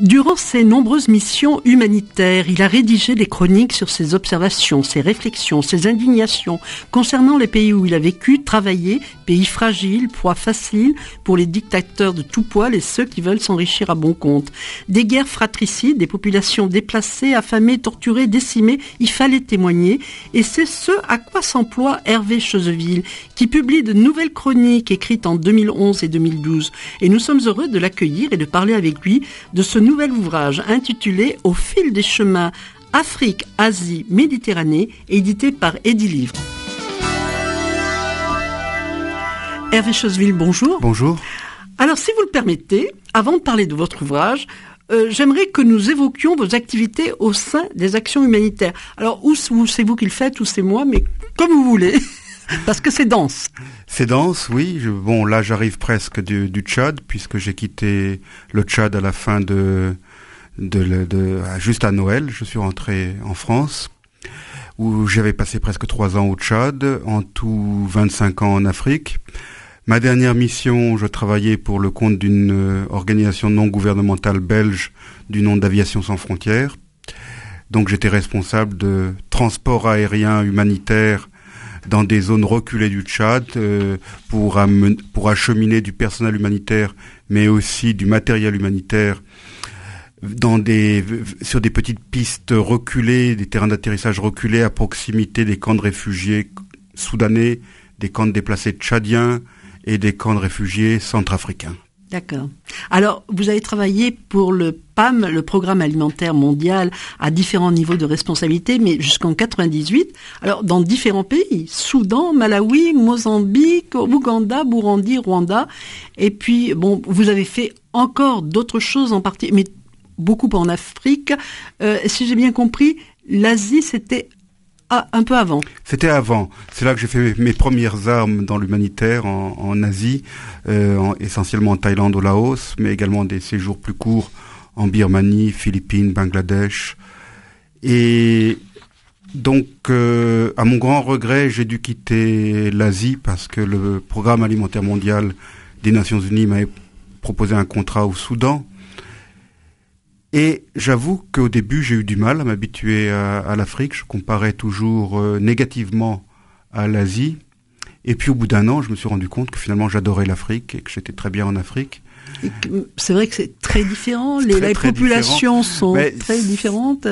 Durant ses nombreuses missions humanitaires, il a rédigé des chroniques sur ses observations, ses réflexions, ses indignations concernant les pays où il a vécu, travaillé, pays fragiles, poids facile pour les dictateurs de tout poil et ceux qui veulent s'enrichir à bon compte. Des guerres fratricides, des populations déplacées, affamées, torturées, décimées, il fallait témoigner et c'est ce à quoi s'emploie Hervé Chauseville, qui publie de nouvelles chroniques écrites en 2011 et 2012 et nous sommes heureux de l'accueillir et de parler avec lui de ce nouvel ouvrage intitulé Au fil des chemins Afrique, Asie, Méditerranée, édité par livre Hervé Choseville, bonjour. Bonjour. Alors, si vous le permettez, avant de parler de votre ouvrage, euh, j'aimerais que nous évoquions vos activités au sein des actions humanitaires. Alors, où c'est vous qui le faites, ou c'est moi, mais comme vous voulez. Parce que c'est dense. C'est dense, oui. bon, là, j'arrive presque du, Tchad, puisque j'ai quitté le Tchad à la fin de, de, de, ah, juste à Noël. Je suis rentré en France, où j'avais passé presque trois ans au Tchad, en tout 25 ans en Afrique. Ma dernière mission, je travaillais pour le compte d'une euh, organisation non gouvernementale belge du nom d'Aviation sans frontières. Donc j'étais responsable de transport aérien humanitaire dans des zones reculées du Tchad euh, pour, pour acheminer du personnel humanitaire, mais aussi du matériel humanitaire dans des, sur des petites pistes reculées, des terrains d'atterrissage reculés à proximité des camps de réfugiés soudanais, des camps de déplacés tchadiens et des camps de réfugiés centrafricains. D'accord. Alors, vous avez travaillé pour le PAM, le Programme alimentaire mondial, à différents niveaux de responsabilité, mais jusqu'en 98. Alors, dans différents pays, Soudan, Malawi, Mozambique, Ouganda, Burundi, Rwanda. Et puis, bon, vous avez fait encore d'autres choses en partie, mais beaucoup en Afrique. Euh, si j'ai bien compris, l'Asie, c'était ah, un peu avant. C'était avant. C'est là que j'ai fait mes premières armes dans l'humanitaire en, Asie, euh, essentiellement en Thaïlande, au Laos, mais également des séjours plus courts en Birmanie, Philippines, Bangladesh. Et donc, euh, à mon grand regret, j'ai dû quitter l'Asie parce que le Programme alimentaire mondial des Nations Unies m'avait proposé un contrat au Soudan et j'avoue qu'au début, j'ai eu du mal à m'habituer à, l'Afrique. Je comparais toujours euh, négativement à l'Asie. Et puis au bout d'un an, je me suis rendu compte que finalement, j'adorais l'Afrique et que j'étais très bien en Afrique. Euh, c'est vrai que c'est très différent. Les, populations sont très différentes.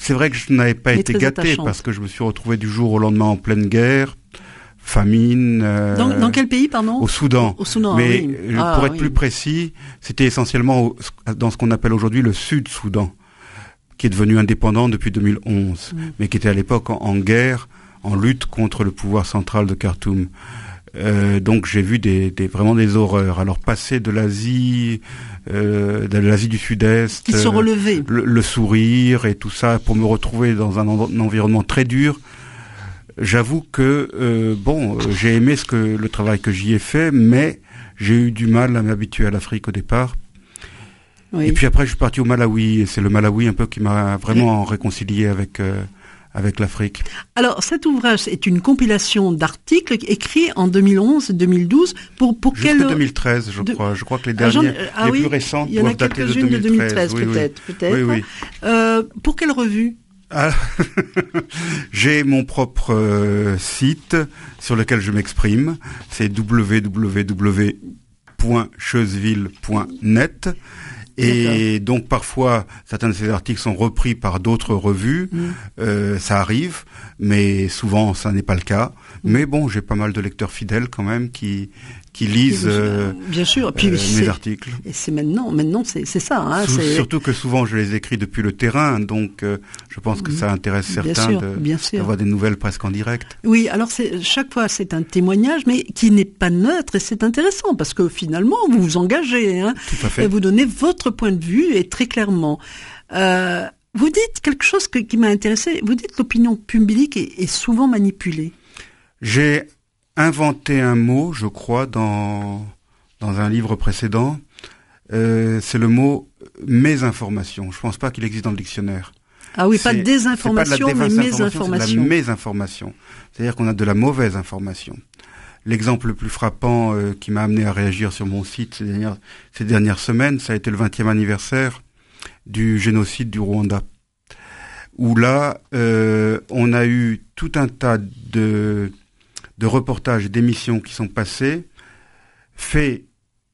C'est vrai que je n'avais pas été gâté parce que je me suis retrouvé du jour au lendemain en pleine guerre, famine. Euh, dans, quel pays, pardon Au Soudan. Au, Soudan. Mais euh, ah, pour être plus précis, c'était essentiellement dans ce qu'on appelle aujourd'hui le Sud-Soudan, qui est devenu indépendant depuis 2011, mm. mais qui était à l'époque en, guerre, en lutte contre le pouvoir central de Khartoum. Euh, donc j'ai vu des, vraiment des horreurs. Alors passer de l'Asie, de l'Asie du Sud-Est, qui se le, sourire et tout ça, pour me retrouver dans un environnement très dur, J'avoue que euh, bon, euh, j'ai aimé ce que le travail que j'y ai fait, mais j'ai eu du mal à m'habituer à l'Afrique au départ. Et puis après, je suis parti au Malawi, et c'est le Malawi un peu qui m'a vraiment réconcilié avec euh, avec l'Afrique. Alors cet ouvrage est une compilation d'articles écrits en 2011 2012 pour pour quel 2013 je crois je crois que les ah, derniers ah les plus Il y en a de 2013, de 2013 peut-être peut-être euh, pour quelle revue ah. J'ai mon propre euh, site sur lequel je m'exprime. C'est www.cheuseville.net Et donc parfois, certains de ces articles sont repris par d'autres revues, mmh. euh, ça arrive, mais souvent ça n'est pas le cas. Mm. Mais bon, j'ai pas mal de lecteurs fidèles quand même qui qui lisent euh, bien sûr euh, mes articles. Et c'est maintenant, maintenant c'est ça. Hein, surtout que souvent je les écris depuis le terrain, donc euh, je pense que mm. ça intéresse certains d'avoir des nouvelles presque en direct. Oui, alors chaque fois c'est un témoignage, mais qui n'est pas neutre et c'est intéressant parce que finalement vous vous engagez, hein, et vous donnez votre point de vue et très clairement. vous dites quelque chose qui m'a intéressé. Vous dites l'opinion publique est souvent manipulée. J'ai inventé un mot, je crois, dans, dans un livre précédent. Euh, c'est le mot mésinformation. Je pense pas qu'il existe dans le dictionnaire. Ah oui, pas de désinformation, mais mésinformation. C'est C'est-à-dire qu'on a de la mauvaise information. L'exemple le plus frappant euh, qui m'a amené à réagir sur mon site ces dernières, ces dernières semaines, ça a été le 20e anniversaire du génocide du Rwanda. Où là, euh, on a eu tout un tas de de reportages, et d'émissions qui sont passés, faits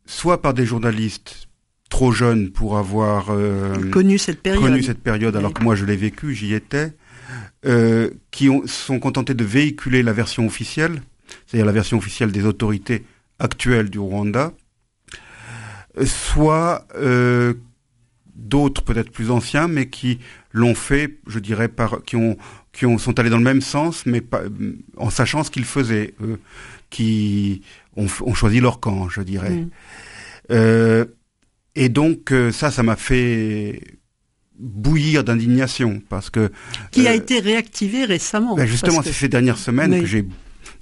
soit par des journalistes trop jeunes pour avoir euh, connu cette période, connu cette période alors que moi je l'ai vécu, j'y étais, euh, qui sont contentés de véhiculer la version officielle, c'est-à-dire la version officielle des autorités actuelles du Rwanda, soit euh, d'autres peut-être plus anciens, mais qui l'ont fait, je dirais, par, qui ont qui ont, sont allés dans le même sens, mais en sachant ce qu'ils faisaient, qui ont, choisi leur camp, je dirais. Mm. Euh, et donc euh, ça, ça m'a fait bouillir d'indignation parce que qui a euh, été réactivé récemment. Ben justement, c'est ces dernières semaines que j'ai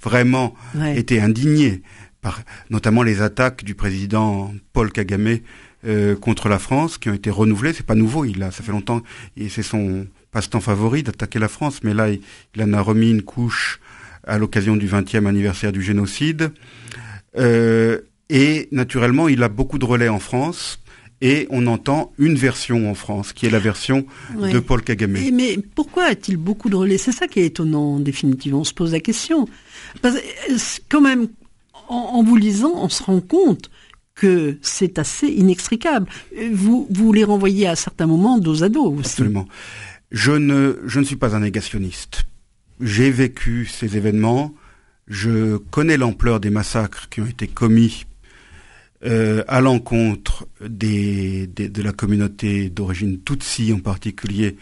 vraiment été indigné par notamment les attaques du président Paul Kagame euh, contre la France qui ont été renouvelées. C'est pas nouveau, il a, ça fait longtemps et c'est son passe-temps favori d'attaquer la France, mais là, il, en a remis une couche à l'occasion du 20e anniversaire du génocide. Euh, et naturellement, il a beaucoup de relais en France. Et on entend une version en France, qui est la version de Paul Kagame. mais pourquoi a-t-il beaucoup de relais C'est ça qui est étonnant, définitivement. On se pose la question. Parce euh, quand même, en, vous lisant, on se rend compte que c'est assez inextricable. Euh, vous, vous les renvoyez à certains moments dos à dos aussi. Absolument. Je ne, je ne suis pas un négationniste. J'ai vécu ces événements. Je connais l'ampleur des massacres qui ont été commis euh, à l'encontre des, de la communauté d'origine Tutsi en particulier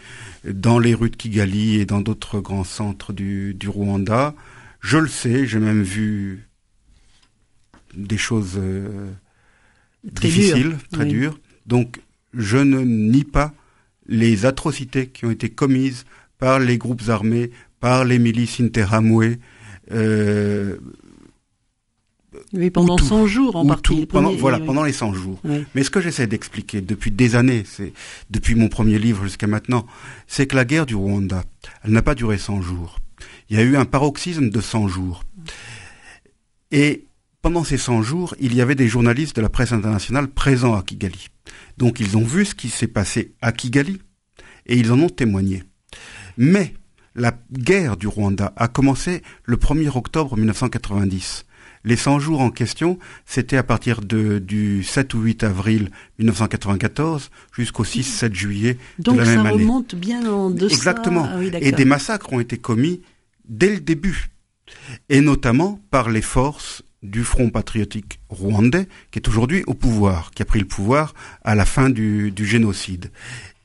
dans les rues de Kigali et dans d'autres grands centres du, Rwanda. Je le sais, j'ai même vu des choses euh, difficiles, très dures. Donc je ne nie pas les atrocités qui ont été commises par les groupes armés, par les milices interamouées. Euh, pendant 100 jours en partie. pendant, voilà, pendant les 100 jours. Mais ce que j'essaie d'expliquer depuis des années, c'est depuis mon premier livre jusqu'à maintenant, c'est que la guerre du Rwanda, elle n'a pas duré 100 jours. Il y a eu un paroxysme de 100 jours. Et pendant ces 100 jours, il y avait des journalistes de la presse internationale présents à Kigali. Donc ils ont vu ce qui s'est passé à Kigali et ils en ont témoigné. Mais la guerre du Rwanda a commencé le 1er octobre 1990. Les 100 jours en question, c'était à partir de, du 7 ou 8 avril 1994 jusqu'au 6-7 juillet de la même année. Donc ça remonte bien en deçà. Exactement. Ah et des massacres ont été commis dès le début, et notamment par les forces du Front patriotique rwandais, qui est aujourd'hui au pouvoir, qui a pris le pouvoir à la fin du, génocide.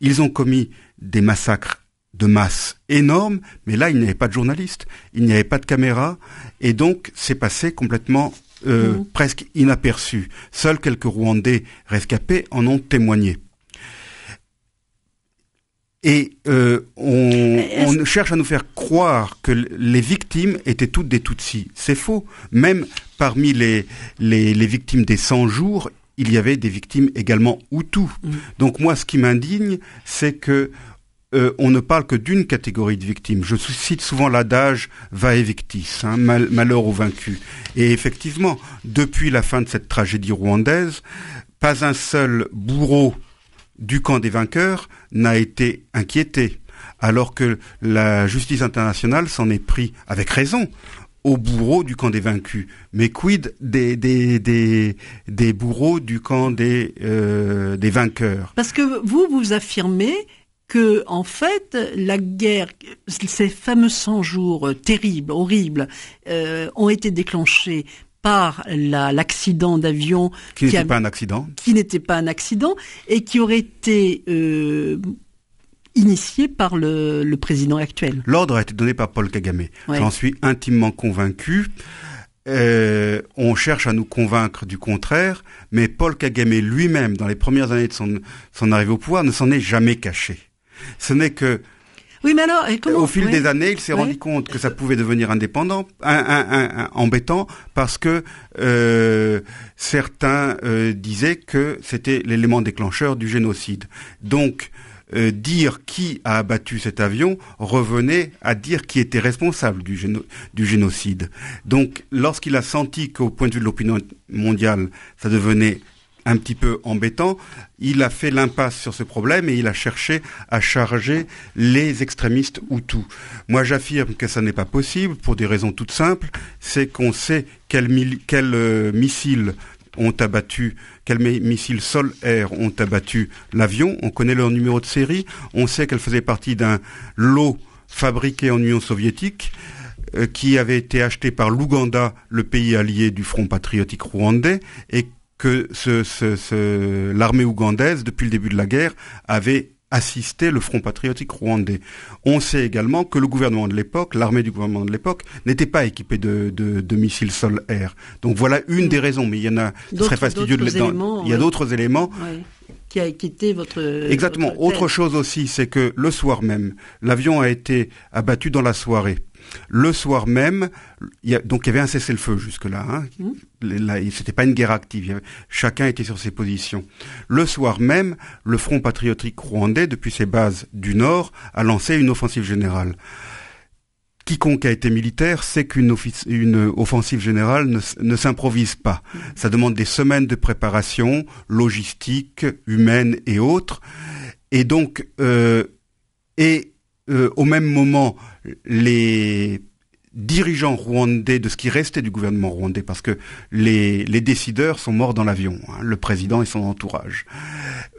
Ils ont commis des massacres de masse énormes, mais là, il n'y avait pas de journalistes, il n'y avait pas de caméras, et donc c'est passé complètement euh, mmh. presque inaperçu. Seuls quelques Rwandais rescapés en ont témoigné. Et euh, on, euh, on, euh, cherche à nous faire croire que les victimes étaient toutes des Tutsis. C'est faux. Même parmi les, les, les, victimes des 100 jours, il y avait des victimes également Hutus. Mm. Donc moi, ce qui m'indigne, c'est que on ne parle que d'une catégorie de victimes. Je cite souvent l'adage va victis, hein, malheur au vaincus. Et effectivement, depuis la fin de cette tragédie rwandaise, pas un seul bourreau du camp des vainqueurs n'a été inquiété, alors que la justice internationale s'en est pris, avec raison, aux bourreaux du camp des vaincus. Mais quid des, des, bourreaux du camp des, euh, des vainqueurs Parce que vous, vous affirmez que, en fait, la guerre, ces fameux 100 jours euh, terribles, horribles, euh, ont été déclenchés par l'accident d'avion qui, n'était pas un accident qui n'était pas un accident et qui aurait été euh, initié par le, président actuel. L'ordre a été donné par Paul Kagame. J'en suis intimement convaincu. Euh, on cherche à nous convaincre du contraire, mais Paul Kagame lui-même, dans les premières années de son, son arrivée au pouvoir, ne s'en est jamais caché. Ce n'est que au fil des années, il s'est rendu compte que ça pouvait devenir indépendant, embêtant, parce que euh, certains euh, disaient que c'était l'élément déclencheur du génocide. Donc, euh, dire qui a abattu cet avion revenait à dire qui était responsable du génocide. Donc, lorsqu'il a senti qu'au point de vue de l'opinion mondiale, ça devenait un petit peu embêtant. Il a fait l'impasse sur ce problème et il a cherché à charger les extrémistes Hutus. Moi, j'affirme que ça n'est pas possible pour des raisons toutes simples. C'est qu'on sait quels euh, missiles ont abattu, quels missiles sol-air ont abattu l'avion. On connaît leur numéro de série. On sait qu'elle faisait partie d'un lot fabriqué en Union soviétique euh, qui avait été acheté par l'Ouganda, le pays allié du Front patriotique rwandais, et que ce, ce, l'armée ougandaise, depuis le début de la guerre, avait assisté le Front patriotique rwandais. On sait également que le gouvernement de l'époque, l'armée du gouvernement de l'époque, n'était pas équipée de, missiles sol-air. Donc voilà une des raisons, mais il y en a, fastidieux de il y a d'autres éléments. qui a quitté votre. Exactement. Autre chose aussi, c'est que le soir même, l'avion a été abattu dans la soirée. Le soir même, il y donc il y avait un cessez-le-feu jusque-là. Hein. n'était mmh. c'était pas une guerre active. chacun était sur ses positions. Le soir même, le Front patriotique rwandais, depuis ses bases du nord, a lancé une offensive générale. Quiconque a été militaire sait qu'une offensive générale ne, s'improvise pas. Mmh. Ça demande des semaines de préparation, logistique, humaine et autres. Et donc, euh, et euh, au même moment, les dirigeants rwandais, de ce qui restait du gouvernement rwandais, parce que les, décideurs sont morts dans l'avion, hein, le président et son entourage.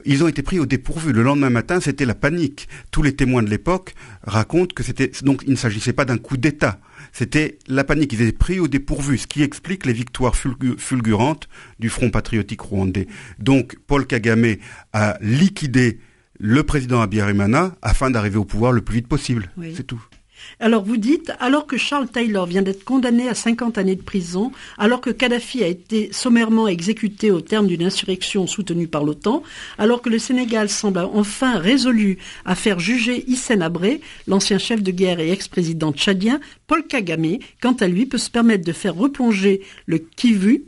Ils ont été pris au dépourvu. Le lendemain matin, c'était la panique. Tous les témoins de l'époque racontent que c'était donc il ne s'agissait pas d'un coup d'État. C'était la panique. Ils étaient pris au dépourvu, ce qui explique les victoires fulgurantes du Front patriotique rwandais. Donc Paul Kagame a liquidé le président Abiyarimana afin d'arriver au pouvoir le plus vite possible. C'est tout. Alors vous dites, alors que Charles Taylor vient d'être condamné à 50 années de prison, alors que Kadhafi a été sommairement exécuté au terme d'une insurrection soutenue par l'OTAN, alors que le Sénégal semble enfin résolu à faire juger Hissène Abré, l'ancien chef de guerre et ex-président tchadien, Paul Kagame, quant à lui, peut se permettre de faire replonger le Kivu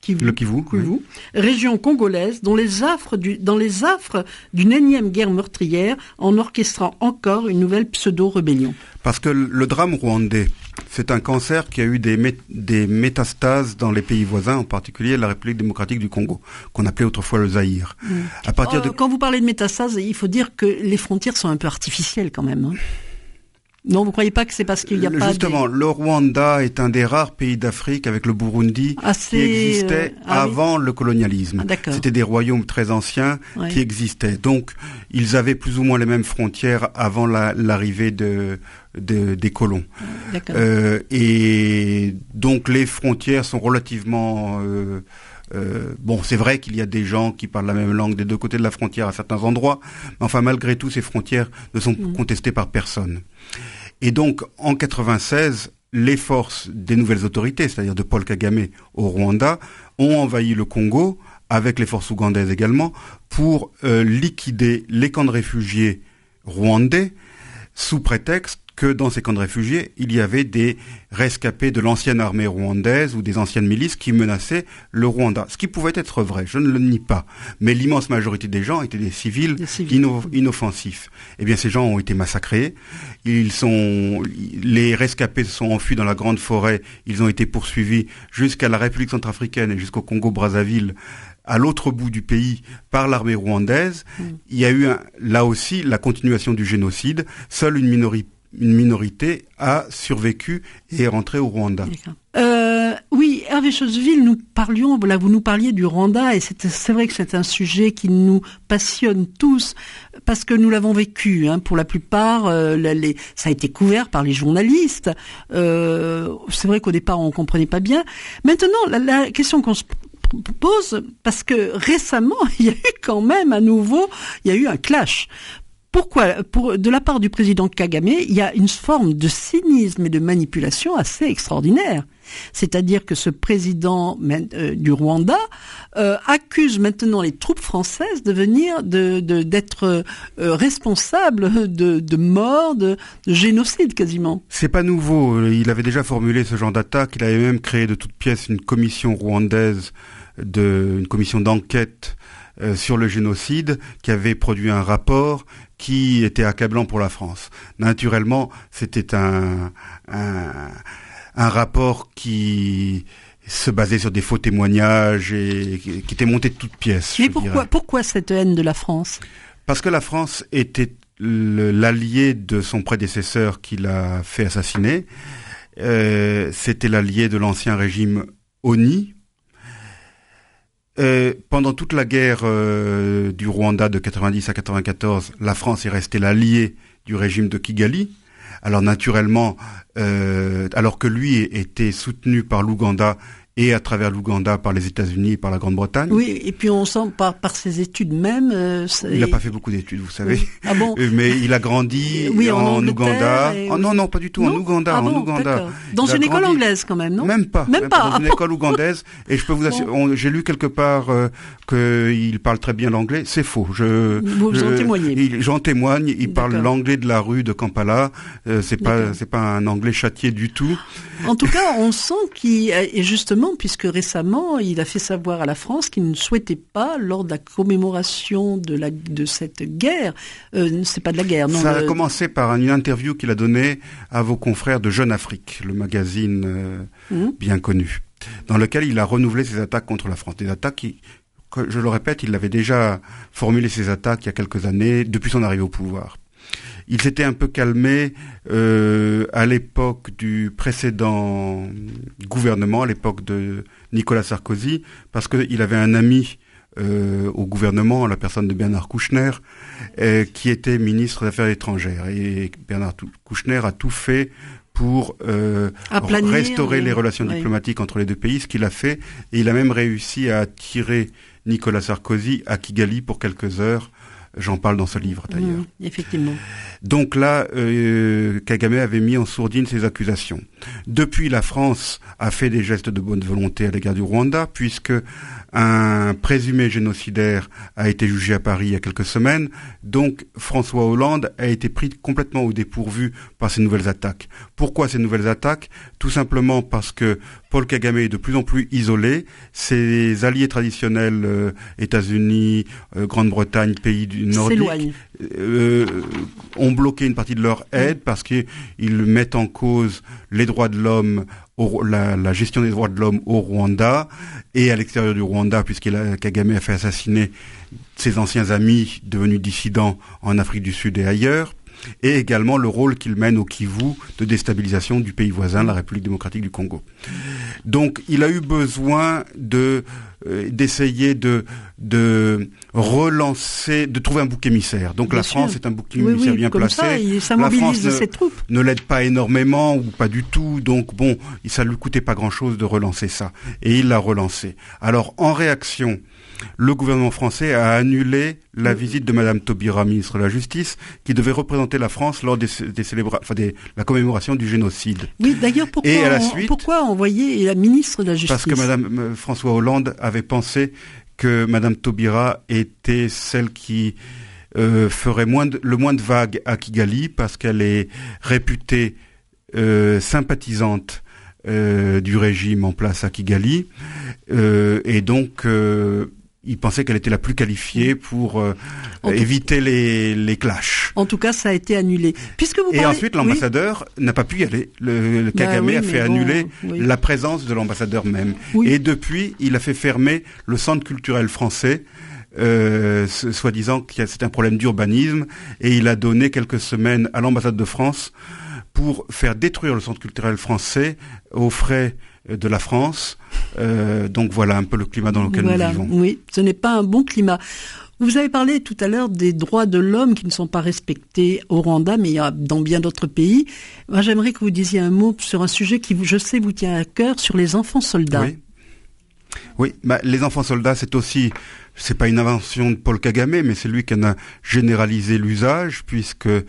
Kivu, le Kivu, Kivu région congolaise dont les affres du, dans les affres d'une énième guerre meurtrière en orchestrant encore une nouvelle pseudo-rébellion. Parce que le drame rwandais, c'est un cancer qui a eu des, des, métastases dans les pays voisins, en particulier la République démocratique du Congo, qu'on appelait autrefois le Zaïre. Mm. À partir euh, de... Quand vous parlez de métastases, il faut dire que les frontières sont un peu artificielles quand même. Hein. Non, vous croyez pas que c'est parce qu'il n'y a pas Justement, le Rwanda est un des rares pays d'Afrique avec le Burundi qui euh, existait ah avant le colonialisme. Ah, C'était des royaumes très anciens qui existaient. Donc, ils avaient plus ou moins les mêmes frontières avant l'arrivée de, des colons. Euh, et donc, les frontières sont relativement euh, euh, bon, c'est vrai qu'il y a des gens qui parlent la même langue des deux côtés de la frontière à certains endroits, mais enfin malgré tout, ces frontières ne sont mm. contestées par personne. Et donc, en 96, les forces des nouvelles autorités, c'est-à-dire de Paul Kagame au Rwanda, ont envahi le Congo, avec les forces ougandaises également, pour euh, liquider les camps de réfugiés rwandais sous prétexte que dans ces camps de réfugiés, il y avait des rescapés de l'ancienne armée rwandaise ou des anciennes milices qui menaçaient le Rwanda. Ce qui pouvait être vrai, je ne le nie pas. Mais l'immense majorité des gens étaient des civils, inoffensifs. Eh bien, ces gens ont été massacrés. Ils sont, les rescapés se sont enfuis dans la grande forêt. Ils ont été poursuivis jusqu'à la République centrafricaine et jusqu'au Congo-Brazzaville à l'autre bout du pays par l'armée rwandaise. Mm. Il y a eu là aussi la continuation du génocide. Seule une minorité une minorité a survécu et est rentrée au Rwanda. Euh, oui, Hervé Choseville, nous parlions, vous nous parliez du Rwanda et c'est vrai que c'est un sujet qui nous passionne tous parce que nous l'avons vécu. Hein. pour la plupart, euh, ça a été couvert par les journalistes. Euh, c'est vrai qu'au départ on ne comprenait pas bien. Maintenant, la, question qu'on se pose parce que récemment il y a eu quand même à nouveau il y a eu un clash pourquoi De la part du président Kagame, il y a une forme de cynisme et de manipulation assez extraordinaire. C'est-à-dire que ce président euh, du Rwanda euh, accuse maintenant les troupes françaises de venir d'être euh, responsables de, morts, de, génocide quasiment. C'est pas nouveau. Il avait déjà formulé ce genre d'attaque. Il avait même créé de toutes pièces une commission rwandaise, de, une commission d'enquête euh, sur le génocide qui avait produit un rapport qui était accablant pour la France. Naturellement, c'était un, un, rapport qui se basait sur des faux témoignages et, qui était monté de toutes pièces. Mais pourquoi, pourquoi cette haine de la France Parce que la France était l'allié de son prédécesseur qui l'a fait assassiner. Euh, c'était l'allié de l'ancien régime ONI, euh, pendant toute la guerre euh, du Rwanda de 90 à 94, la France est restée l'alliée du régime de Kigali. Alors naturellement, euh, alors que lui était soutenu par l'Ouganda, et à travers l'Ouganda par les États-Unis par la Grande-Bretagne. Oui, et puis on sent par, par ses études même. Euh, il n'a pas fait beaucoup d'études, vous savez. Ah bon Mais il a grandi oui, en, Ouganda. Ah non, non, pas du tout, en Ouganda. Ah Dans une école anglaise quand même, non Même pas. Même, pas. Dans une école ougandaise. Et je peux vous assurer, j'ai lu quelque part que euh, qu'il parle très bien l'anglais. C'est faux. Je, vous en J'en témoigne. Il parle l'anglais de la rue de Kampala. Euh, c'est pas, c'est pas un anglais châtié du tout. En tout cas, on sent qu'il, est justement, puisque récemment, il a fait savoir à la France qu'il ne souhaitait pas, lors de la commémoration de, cette guerre, euh, c'est pas de la guerre, non. Ça a commencé par une interview qu'il a donnée à vos confrères de Jeune Afrique, le magazine euh, mhm. bien connu, dans lequel il a renouvelé ses attaques contre la France. Des attaques qui, je le répète, il avait déjà formulé ses attaques il y a quelques années, depuis son arrivée au pouvoir. Il s'était un peu calmé euh, à l'époque du précédent gouvernement, à l'époque de Nicolas Sarkozy, parce qu'il avait un ami euh, au gouvernement, la personne de Bernard Kouchner, euh, qui était ministre des Affaires étrangères. Et Bernard Kouchner a tout fait pour restaurer les relations diplomatiques entre les deux pays, ce qu'il a fait. Et il a même réussi à attirer Nicolas Sarkozy à Kigali pour quelques heures J'en parle dans ce livre d'ailleurs. Mmh, effectivement. Donc là, euh, Kagame avait mis en sourdine ses accusations. Depuis, la France a fait des gestes de bonne volonté à l'égard du Rwanda, puisque un présumé génocidaire a été jugé à Paris il y a quelques semaines. Donc, François Hollande a été pris complètement au dépourvu par ces nouvelles attaques. Pourquoi ces nouvelles attaques Tout simplement parce que Paul Kagame est de plus en plus isolé. Ses alliés traditionnels, euh, États-Unis, euh, Grande-Bretagne, pays du Nord, euh, ont bloqué une partie de leur aide parce qu'ils mettent en cause les droits de l'homme, la, gestion des droits de l'homme au Rwanda et à l'extérieur du Rwanda, puisque Kagame a fait assassiner ses anciens amis devenus dissidents en Afrique du Sud et ailleurs et également le rôle qu'il mène au Kivu de déstabilisation du pays voisin, la République démocratique du Congo. Donc il a eu besoin de euh, d'essayer de, de relancer, de trouver un bouc émissaire. Donc la France est un bouc émissaire bien placé. la France ne, l'aide pas énormément ou pas du tout. Donc bon, ça lui coûtait pas grand-chose de relancer ça. Et il l'a relancé. Alors en réaction, le gouvernement français a annulé la visite de Madame Taubira, ministre de la Justice, qui devait représenter la France lors des, des, enfin la commémoration du génocide. Oui, d'ailleurs, pourquoi, pourquoi envoyer la ministre de la Justice Parce que Madame euh, François Hollande avait pensé que Madame Taubira était celle qui euh, ferait moins le moins de vagues à Kigali parce qu'elle est réputée euh, sympathisante euh, du régime en place à Kigali et donc il pensait qu'elle était la plus qualifiée pour euh, éviter les, les clashs. En tout cas, ça a été annulé. Puisque vous Et ensuite, l'ambassadeur n'a pas pu y aller. Le, le bah Kagame a fait annuler la présence de l'ambassadeur même. Et depuis, il a fait fermer le centre culturel français. Euh, soi-disant que c'est un problème d'urbanisme, et il a donné quelques semaines à l'ambassade de France pour faire détruire le centre culturel français aux frais euh, de la France. Euh, donc voilà un peu le climat dans lequel nous vivons. Oui, ce n'est pas un bon climat. Vous avez parlé tout à l'heure des droits de l'homme qui ne sont pas respectés au Rwanda, mais dans bien d'autres pays. Moi, j'aimerais que vous disiez un mot sur un sujet qui, je sais, vous tient à cœur, sur les enfants soldats. Oui, oui bah, les enfants soldats, c'est aussi c'est pas une invention de Paul Kagame, mais c'est lui qui en a généralisé l'usage, puisque euh,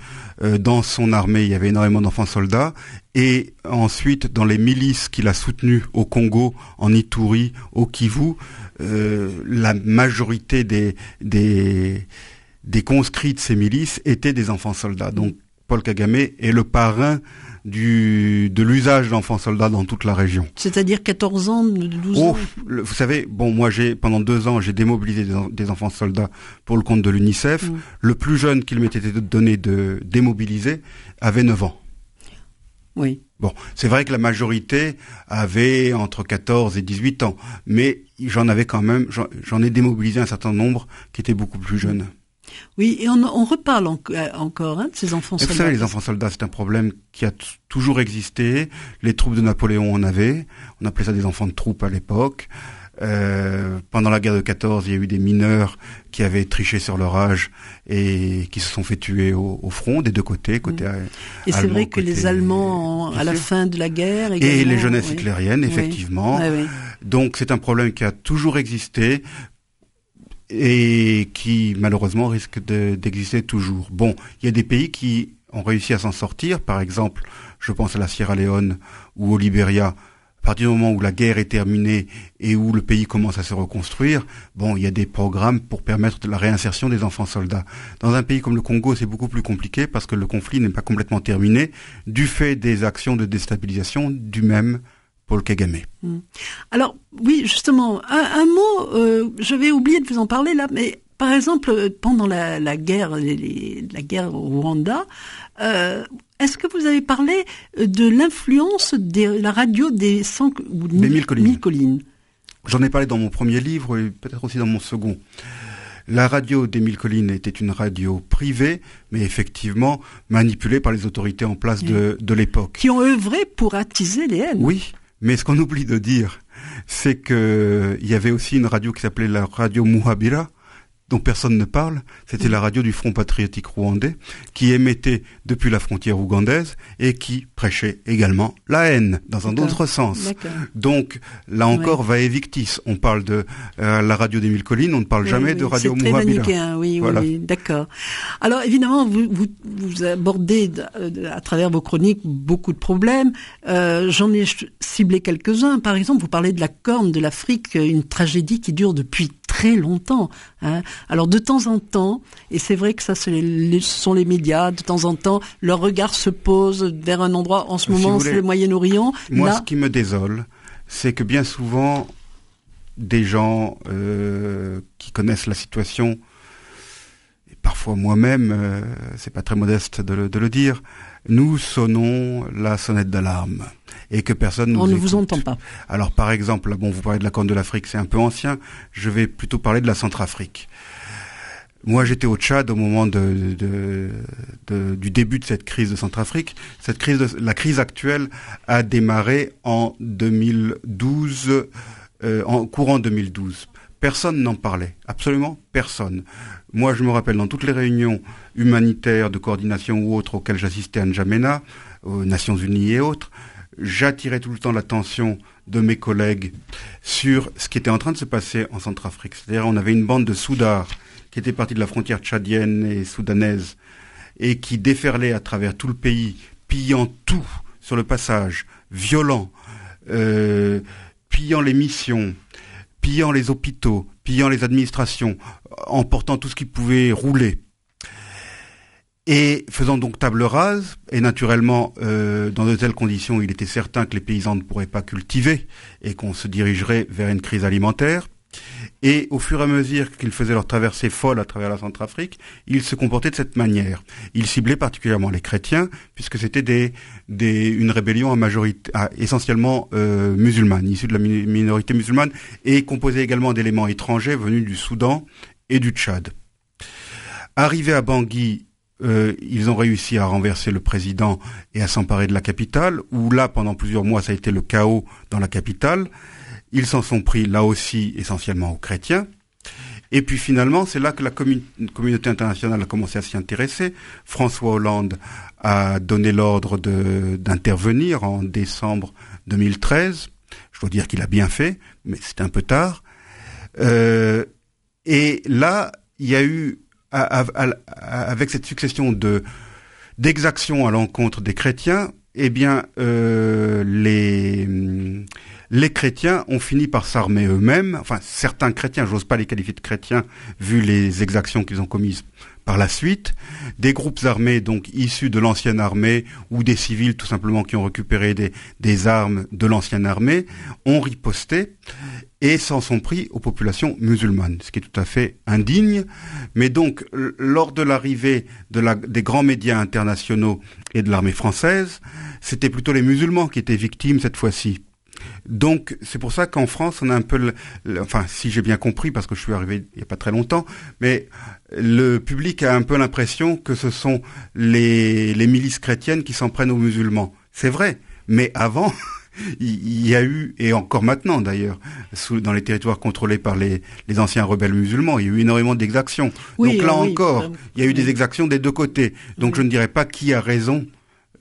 dans son armée, il y avait énormément d'enfants soldats, et ensuite dans les milices qu'il a soutenues au Congo, en Ituri, au Kivu, euh, la majorité des, des, des conscrits de ces milices étaient des enfants soldats. Donc Paul Kagame est le parrain du, de l'usage d'enfants soldats dans toute la région. C'est-à-dire 14 ans, 12 ans Vous savez, bon, moi, j'ai pendant deux ans, j'ai démobilisé des, enfants soldats pour le compte de l'UNICEF. Mm. Le plus jeune qu'il m'était donné de démobiliser avait 9 ans. Oui. Bon, c'est vrai que la majorité avait entre 14 et 18 ans, mais j'en avais quand même, j'en ai démobilisé un certain nombre qui étaient beaucoup plus jeunes. Oui, et on, on reparle euh, encore hein, de ces enfants soldats. les enfants soldats, c'est un problème qui a toujours existé. Les troupes de Napoléon en avaient. On appelait ça des enfants de troupes à l'époque. Euh, pendant la guerre de 14, il y a eu des mineurs qui avaient triché sur leur âge et qui se sont fait tuer au, front des deux côtés, mm. côté Et c'est vrai que les Allemands, à la fin de la guerre, et les jeunesses hitlériennes, effectivement. Donc c'est un problème qui a toujours existé et qui malheureusement risque d'exister toujours. Bon, il y a des pays qui ont réussi à s'en sortir, par exemple, je pense à la Sierra Leone ou au Liberia. À partir du moment où la guerre est terminée et où le pays commence à se reconstruire, bon, il y a des programmes pour permettre la réinsertion des enfants soldats. Dans un pays comme le Congo, c'est beaucoup plus compliqué parce que le conflit n'est pas complètement terminé du fait des actions de déstabilisation du même Paul Kagame. Hmm. Alors oui, justement, un, mot, euh, je vais oublier de vous en parler là, mais par exemple, pendant la, guerre, la guerre au Rwanda, euh, est-ce que vous avez parlé de l'influence de la radio des, 100, ou collines. J'en ai parlé dans mon premier livre et peut-être aussi dans mon second. La radio des Mille Collines était une radio privée, mais effectivement manipulée par les autorités en place de, de l'époque. Qui ont œuvré pour attiser les haines. Oui, mais ce qu'on oublie de dire, c'est qu'il y avait aussi une radio qui s'appelait la radio Mouhabira, dont personne ne parle, c'était la radio du Front patriotique rwandais qui émettait depuis la frontière ougandaise et qui prêchait également la haine dans un autre sens. Donc là encore, va et On parle de euh, la radio des mille collines, on ne parle jamais de radio Mouhabila. oui, d'accord. Alors évidemment, vous, abordez euh, à travers vos chroniques beaucoup de problèmes. Euh, j'en ai ciblé quelques-uns. Par exemple, vous parlez de la corne de l'Afrique, une tragédie qui dure depuis très longtemps. Hein. Alors de temps en temps, et c'est vrai que ça ce sont les médias, de temps en temps, leur regard se pose vers un endroit, en ce moment c'est le Moyen-Orient. Moi ce qui me désole, c'est que bien souvent, des gens euh, qui connaissent la situation, et parfois moi-même, euh, c'est pas très modeste de le dire, nous sonnons la sonnette d'alarme et que personne ne ne vous entend pas. Alors par exemple, bon, vous parlez de la Corne de l'Afrique, c'est un peu ancien. Je vais plutôt parler de la Centrafrique. Moi, j'étais au Tchad au moment du début de cette crise de Centrafrique. Cette crise, la crise actuelle a démarré en 2012, euh, en courant 2012 Personne n'en parlait, absolument personne. Moi, je me rappelle dans toutes les réunions humanitaires de coordination ou autres auxquelles j'assistais à N'Djamena, aux Nations Unies et autres, j'attirais tout le temps l'attention de mes collègues sur ce qui était en train de se passer en Centrafrique. C'est-à-dire, on avait une bande de soudards qui était partie de la frontière tchadienne et soudanaise et qui déferlait à travers tout le pays, pillant tout sur le passage, violent, euh, pillant les missions, pillant les hôpitaux, pillant les administrations, euh, emportant tout ce qui pouvait rouler. Et faisant donc table rase, et naturellement, euh, dans de telles conditions, il était certain que les paysans ne pourraient pas cultiver et qu'on se dirigerait vers une crise alimentaire, et au fur et à mesure qu'ils faisaient leur traversée folle à travers la Centrafrique, ils se comportaient de cette manière. Ils ciblaient particulièrement les chrétiens, puisque c'était une rébellion essentiellement euh, musulmane, issue de la minorité musulmane, et composée également d'éléments étrangers venus du Soudan et du Tchad. Arrivés à Bangui, euh, ils ont réussi à renverser le président et à s'emparer de la capitale, où là, pendant plusieurs mois, ça a été le chaos dans la capitale. Ils s'en sont pris là aussi essentiellement aux chrétiens. Et puis finalement, c'est là que la communauté internationale a commencé à s'y intéresser. François Hollande a donné l'ordre d'intervenir en décembre 2013. Je dois dire qu'il a bien fait, mais c'était un peu tard. Euh, et là, il y a eu, avec cette succession de d'exactions à l'encontre des chrétiens, eh bien, euh, les les chrétiens ont fini par s'armer eux-mêmes, enfin certains chrétiens, j'ose pas les qualifier de chrétiens vu les exactions qu'ils ont commises par la suite, des groupes armés donc issus de l'ancienne armée ou des civils tout simplement qui ont récupéré des, armes de l'ancienne armée ont riposté et s'en sont pris aux populations musulmanes, ce qui est tout à fait indigne. Mais donc, lors de l'arrivée de la, des grands médias internationaux et de l'armée française, c'était plutôt les musulmans qui étaient victimes cette fois-ci, donc c'est pour ça qu'en France, on a un peu, enfin si j'ai bien compris, parce que je suis arrivé il n'y a pas très longtemps, mais le public a un peu l'impression que ce sont les, milices chrétiennes qui s'en prennent aux musulmans. C'est vrai, mais avant, il y a eu, et encore maintenant d'ailleurs, dans les territoires contrôlés par les, anciens rebelles musulmans, il y a eu énormément d'exactions. Donc là encore, il y a eu des exactions des deux côtés. Donc je ne dirais pas qui a raison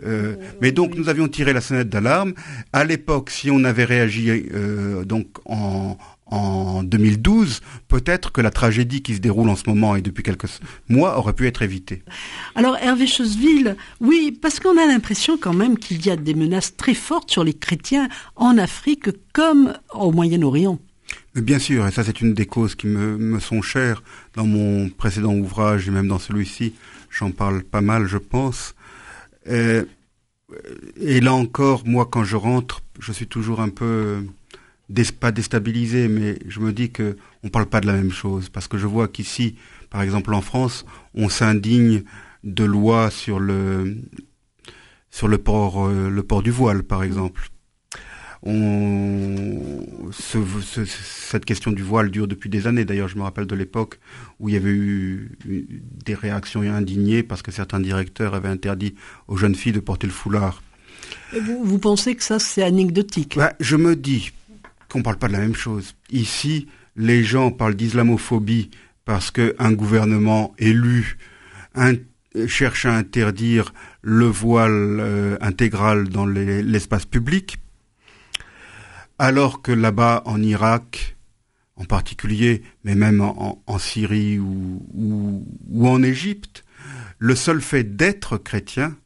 euh, mais donc nous avions tiré la sonnette d'alarme. À l'époque, si on avait réagi euh, donc en, 2012, peut-être que la tragédie qui se déroule en ce moment et depuis quelques mois aurait pu être évitée. Alors Hervé Choseville, oui, parce qu'on a l'impression quand même qu'il y a des menaces très fortes sur les chrétiens en Afrique comme au Moyen-Orient. Euh, bien sûr, et ça c'est une des causes qui me, sont chères dans mon précédent ouvrage et même dans celui-ci, j'en parle pas mal je pense. Euh, et là encore, moi, quand je rentre, je suis toujours un peu euh, pas déstabilisé, mais je me dis que on parle pas de la même chose parce que je vois qu'ici, par exemple en France, on s'indigne de lois sur le sur le port euh, le port du voile, par exemple cette question du voile dure depuis des années. D'ailleurs, je me rappelle de l'époque où il y avait eu des réactions indignées parce que certains directeurs avaient interdit aux jeunes filles de porter le foulard. vous, pensez que ça, c'est anecdotique Je me dis qu'on ne parle pas de la même chose. Ici, les gens parlent d'islamophobie parce qu'un gouvernement élu cherche à interdire le voile euh, intégral dans l'espace public alors que là-bas en Irak, en particulier, mais même en, Syrie ou, en Égypte, le seul fait d'être chrétien,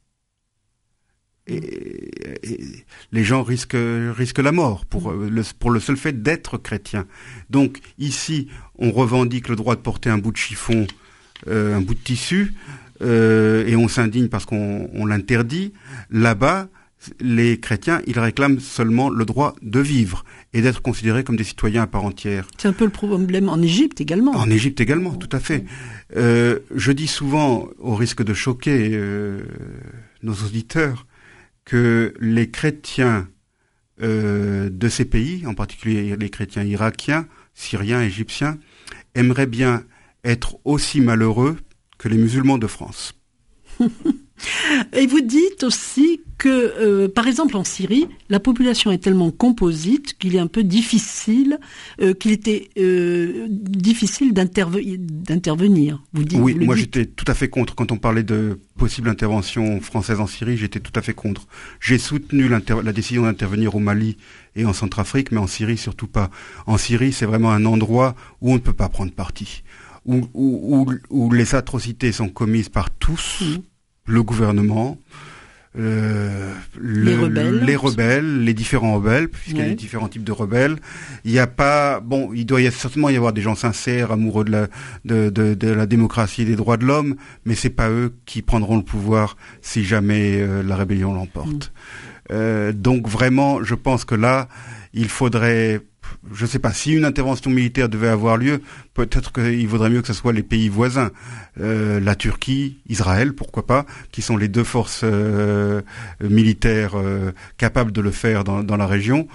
les gens risquent, la mort mm. pour, le, seul fait d'être chrétien. Donc ici, on revendique le droit de porter un bout de chiffon, euh, un bout de tissu, euh, et on s'indigne parce qu'on l'interdit. Là-bas, les chrétiens, ils réclament seulement le droit de vivre et d'être considérés comme des citoyens à part entière. C'est un peu le problème en Égypte également. En Égypte également, tout à fait. Euh, je dis souvent, au risque de choquer euh, nos auditeurs, que les chrétiens euh, de ces pays, en particulier les chrétiens irakiens, syriens, égyptiens, aimeraient bien être aussi malheureux que les musulmans de France. Et vous dites aussi que, euh, par exemple, en Syrie, la population est tellement composite qu'il est un peu difficile, euh, qu'il était euh, difficile d'intervenir. Vous dites. Oui, moi j'étais tout à fait contre quand on parlait de possible intervention française en Syrie. J'étais tout à fait contre. J'ai soutenu la décision d'intervenir au Mali et en Centrafrique, mais en Syrie surtout pas. En Syrie, c'est vraiment un endroit où on ne peut pas prendre parti, où, les atrocités sont commises par tous. Mmh le gouvernement, euh, les, rebelles, les différents rebelles, puisqu'il y a différents types de rebelles. Il n'y a pas, bon, il doit certainement y avoir des gens sincères, amoureux de la, démocratie et des droits de l'homme, mais c'est pas eux qui prendront le pouvoir si jamais euh, la rébellion l'emporte. Mm. Euh, donc vraiment, je pense que là, il faudrait je ne sais pas, si une intervention militaire devait avoir lieu, peut-être qu'il vaudrait mieux que ce soit les pays voisins, euh, la Turquie, Israël, pourquoi pas, qui sont les deux forces euh, militaires euh, capables de le faire dans, la région,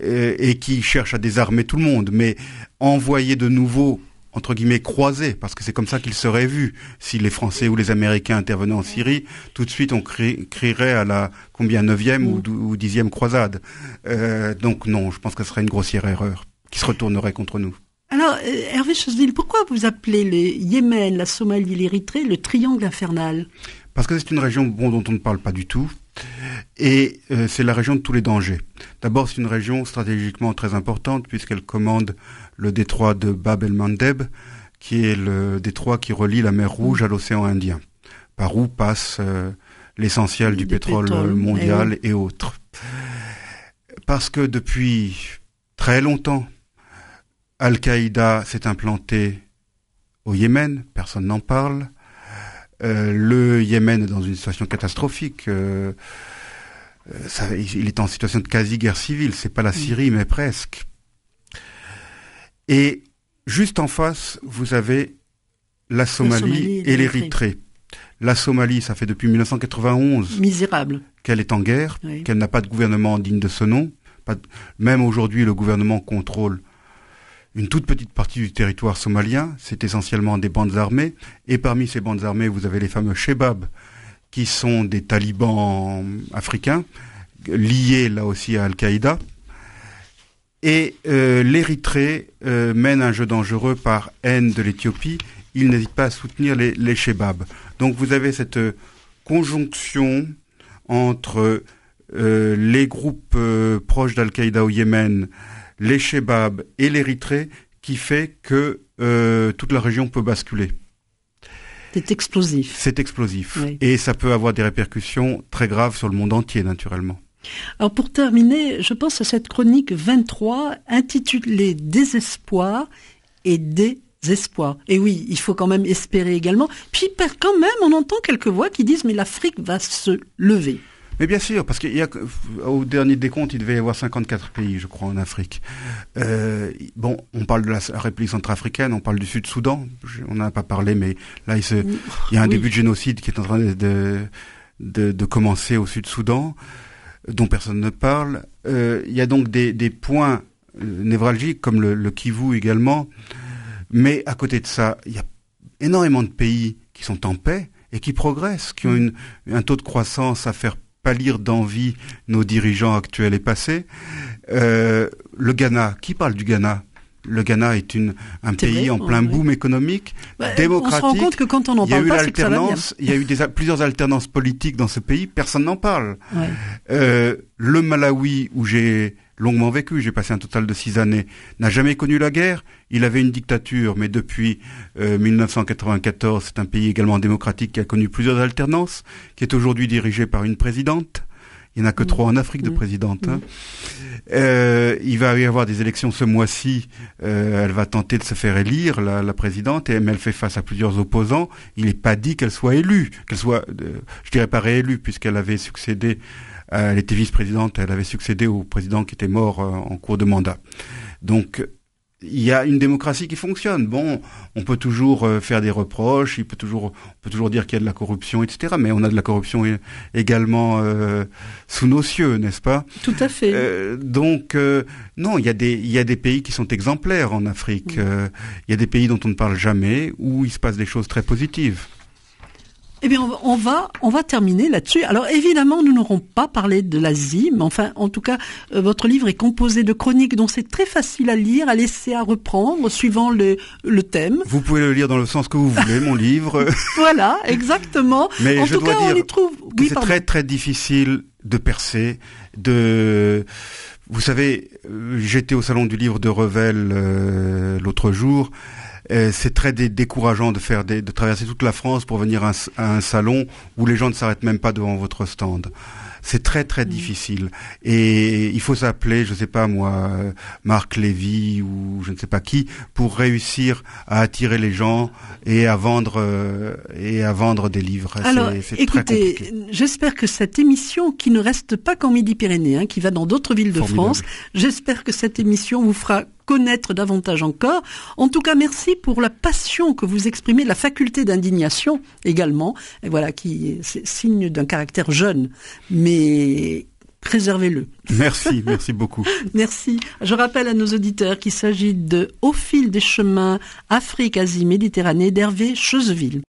et, et qui cherchent à désarmer tout le monde. Mais envoyer de nouveau entre guillemets croisés, parce que c'est comme ça qu'ils seraient vus. Si les Français ou les Américains intervenaient en Syrie, tout de suite on crierait à la combien neuvième ou, mm. dixième croisade. Euh, donc non, je pense que ce serait une grossière erreur qui se retournerait contre nous. Alors, euh, Hervé Chosville, pourquoi vous appelez le Yémen, la Somalie, l'Érythrée le triangle infernal Parce que c'est une région dont on ne parle pas du tout, et euh, c'est la région de tous les dangers. D'abord, c'est une région stratégiquement très importante puisqu'elle commande le détroit de Bab el-Mandeb, qui est le détroit qui relie la mer Rouge à l'océan Indien, par où passe euh, l'essentiel du, euh, pétrole, mondial eh et, autres. Parce que depuis très longtemps, Al-Qaïda s'est implanté au Yémen, personne n'en parle. Euh, le Yémen est dans une situation catastrophique. il est en situation de quasi guerre civile. C'est pas la mm. Syrie, mais presque. Et juste en face, vous avez la Somalie, et l'Érythrée. La Somalie, ça fait depuis 1991 misérable qu'elle est en guerre, qu'elle n'a pas de gouvernement digne de ce nom. Pas Même aujourd'hui, le gouvernement contrôle une toute petite partie du territoire somalien. C'est essentiellement des bandes armées. Et parmi ces bandes armées, vous avez les fameux Shebab, qui sont des talibans africains, liés là aussi à Al-Qaïda. Et euh, l'Érythrée euh, mène un jeu dangereux par haine de l'Éthiopie. Il n'hésite pas à soutenir les, les Donc vous avez cette euh, conjonction entre euh, les groupes proches d'Al-Qaïda au Yémen, les Shebabs et l'Érythrée qui fait que toute la région peut basculer. C'est explosif. C'est explosif. Et ça peut avoir des répercussions très graves sur le monde entier, naturellement. Alors pour terminer, je pense à cette chronique 23 intitulée Désespoir et désespoir. Et oui, il faut quand même espérer également. Puis quand même, on entend quelques voix qui disent mais l'Afrique va se lever. Mais bien sûr, parce qu'au dernier décompte, il devait y avoir 54 pays, je crois, en Afrique. Euh, bon, on parle de la République centrafricaine, on parle du Sud-Soudan, on n'en a pas parlé, mais là, il, y a un début de génocide qui est en train de, de commencer au Sud-Soudan dont personne ne parle. Euh, il y a donc des, points euh, névralgiques comme le, Kivu également. Mais à côté de ça, il y a énormément de pays qui sont en paix et qui progressent, qui ont un taux de croissance à faire pâlir d'envie nos dirigeants actuels et passés. Euh, le Ghana, qui parle du Ghana le Ghana est un pays en plein boom économique, démocratique. Bah, on se rend compte que quand on en parle pas, que ça Il y a eu plusieurs alternances politiques dans ce pays, personne n'en parle. Euh, le Malawi, où j'ai longuement vécu, j'ai passé un total de six années, n'a jamais connu la guerre. Il avait une dictature, mais depuis euh, 1994, c'est un pays également démocratique qui a connu plusieurs alternances, qui est aujourd'hui dirigé par une présidente. Il n'y en a que trois en mm. Afrique de mm. présidente. Hein. Mm. Euh, il va y avoir des élections ce mois-ci. Euh, elle va tenter de se faire élire, la, présidente, mais elle fait face à plusieurs opposants. Il n'est pas dit qu'elle soit élue, qu'elle soit, euh, je dirais pas réélue, puisqu'elle avait succédé, elle était vice-présidente, elle avait succédé au président qui était mort en cours de mandat. Donc il y a une démocratie qui fonctionne. Bon, on peut toujours euh, faire des reproches, il peut toujours, on peut toujours dire qu'il y a de la corruption, etc. Mais on a de la corruption également euh, sous nos cieux, n'est-ce pas Tout à fait. Euh, donc, non, il y, a des, il y a des pays qui sont exemplaires en Afrique. Mm. il y a des pays dont on ne parle jamais, où il se passe des choses très positives. Eh bien, on va, on va terminer là-dessus. Alors, évidemment, nous n'aurons pas parlé de l'Asie, mais enfin, en tout cas, euh, votre livre est composé de chroniques dont c'est très facile à lire, à laisser, à reprendre, suivant le, le thème. Vous pouvez le lire dans le sens que vous voulez, mon livre. voilà, exactement. Mais en je tout dois cas, dire on trouve. c'est très, très difficile de percer, de... Vous savez, euh, j'étais au Salon du Livre de Revel euh, l'autre jour. Euh, c'est très décourageant de faire des, de traverser toute la France pour venir à un, salon où les gens ne s'arrêtent même pas devant votre stand c'est très très mm. difficile. Et il faut s'appeler, je sais pas moi, euh, Marc Lévy ou je ne sais pas qui, pour réussir à attirer les gens et à vendre euh, et à vendre des livres. Alors, écoutez, j'espère que cette émission, qui ne reste pas qu'en Midi-Pyrénées, hein, qui va dans d'autres villes de France, j'espère que cette émission vous fera connaître davantage encore. En tout cas, merci pour la passion que vous exprimez, la faculté d'indignation également, voilà, qui est signe d'un caractère jeune, mais préservez-le. Merci, merci beaucoup. merci. Je rappelle à nos auditeurs qu'il s'agit de Au fil des chemins Afrique-Asie-Méditerranée d'Hervé Choseville.